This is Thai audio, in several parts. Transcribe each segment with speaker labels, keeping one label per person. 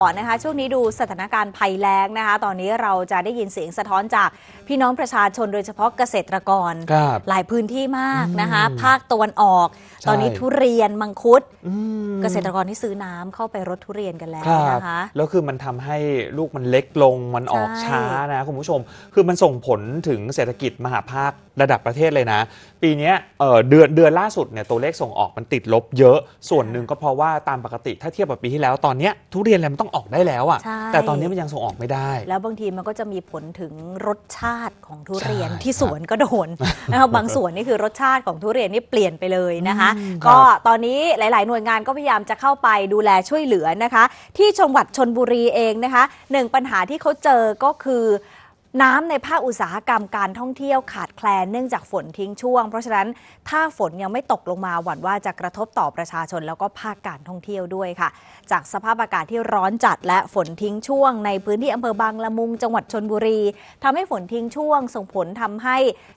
Speaker 1: ก่อนนะคะช่วงนี้ดูสถานการณ์ภัยแล้งนะคะตอนนี้เราจะได้ยินเสียงสะท้อนจากพี่น้องประชาชนโดยเฉพาะเกษตรกรรหลายพื้นที่มากนะคะภาคตะวันออก ตอนนี้ทุเรียนมังคุดเกษตรกรที่ซื้อน้ำเข้าไปรดทุเรียนกันแล้วนะคะแ
Speaker 2: ล้วคือมันทำให้ลูกมันเล็กลงมันออกช้านะคุณผู้ชม คือมันส่งผลถึงเศรษฐกิจมหาภาคระดับประเทศเลยนะ ปีนี้เดือนเดือนล่าสุดเนี่ยตัวเลขส่งออกมันติดลบเยอะส่วนหนึ่งก็เพราะว่าตามปกติถ้าเทียบกับปีที่แล้วตอนนี้ทุเรียนแล้วมันต้ององออกได้แล้วอะ่ะแต่ตอนนี้มันยังส่งออกไม่ได้
Speaker 1: แล้วบางทีมันก็จะมีผลถึงรสชาติของทุเรียนที่สวนก็โดนนะคะบางสวนนี่คือรสชาติของทุเรียนนี่เปลี่ยนไปเลยนะคะ ก็ตอนนี้หลาย ๆหน่วยงานก็พยายามจะเข้าไปดูแลช่วยเหลือนะคะ ที่จังหวัดชนบุรีเองนะคะหนึ่งปัญหาที่เขาเจอก็คือน้ำในภาคอุตสาหกรรมการท่องเที่ยวขาดแคลนเนื่องจากฝนทิ้งช่วง เพราะฉะนั้นถ้าฝนยังไม่ตกลงมาหวั่นว่าจะกระทบต่อประชาชนแล้วก็ภาคการท่องเที่ยวด้วยค่ะ จากสภาพอากาศที่ร้อนจัดและฝนทิ้งช่วงในพื้นที่อำเภอบางละมุงจังหวัดชนบุรี ทำให้ฝนทิ้งช่วง ส่งผลทำให้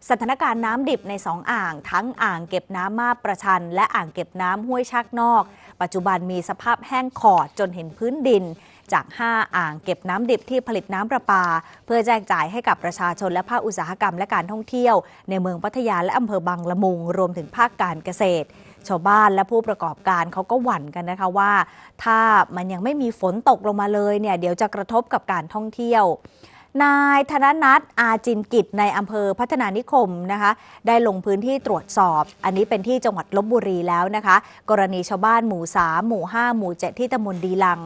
Speaker 1: สถานการณ์น้ำดิบในสองอ่างทั้งอ่างเก็บน้ำมาประชันและอ่างเก็บน้ำห้วยชักนอก ปัจจุบันมีสภาพแห้งขอดจนเห็นพื้นดินจาก 5 อ่างเก็บน้ำดิบที่ผลิตน้ำประปา เพื่อแจกจ่ายให้กับประชาชนและภาคอุตสาหกรรมและการท่องเที่ยว ในเมืองพัทยาและอำเภอบางละมุงรวมถึงภาคการเกษตรชาวบ้านและผู้ประกอบการเขาก็หวั่นกันนะคะว่า ถ้ามันยังไม่มีฝนตกลงมาเลยเนี่ยเดี๋ยวจะกระทบกับการท่องเที่ยวนายธนนัทอาจินกิจในอำเภอพัฒนานิคมนะคะ ได้ลงพื้นที่ตรวจสอบ อันนี้เป็นที่จังหวัดลบบุรีแล้วนะคะ กรณีชาวบ้านหมู่ส3หมู่ 5 หมู่ 7 ที่ตำบลดีลัง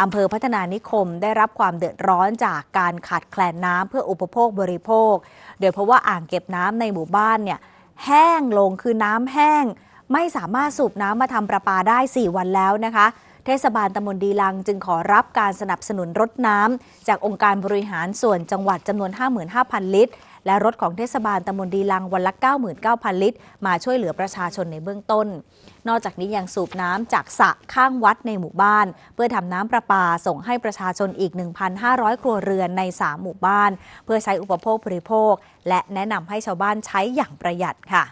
Speaker 1: อำเภอพัฒนานิคมได้รับความเดือดร้อนจากการขาดแคลนน้ำเพื่ออุปโภคบริโภคโดยเพราะว่าอ่างเก็บน้ำในหมู่บ้านเนี่ยแห้งลงคือน้ำแห้ง ไม่สามารถสูบน้ำมาทำประปาได้ 4 วันแล้วนะคะเทศบาลตำบลดีลังจึงขอรับการสนับสนุนรถน้ำจากองค์การบริหารส่วนจังหวัดจำนวน55,000ลิตร และรถของเทศบาลตำบลดีลังวันละ 99,000ลิตรมาช่วยเหลือประชาชนในเบื้องต้น นอกจากนี้ยังสูบน้ำจากสระข้างวัดในหมู่บ้าน เพื่อทำน้ำประปาส่งให้ประชาชนอีก 1,500ครัวเรือนใน 3 หมู่บ้านเพื่อใช้อุปโภคบริโภค และแนะนำให้ชาวบ้านใช้อย่างประหยัดค่ะ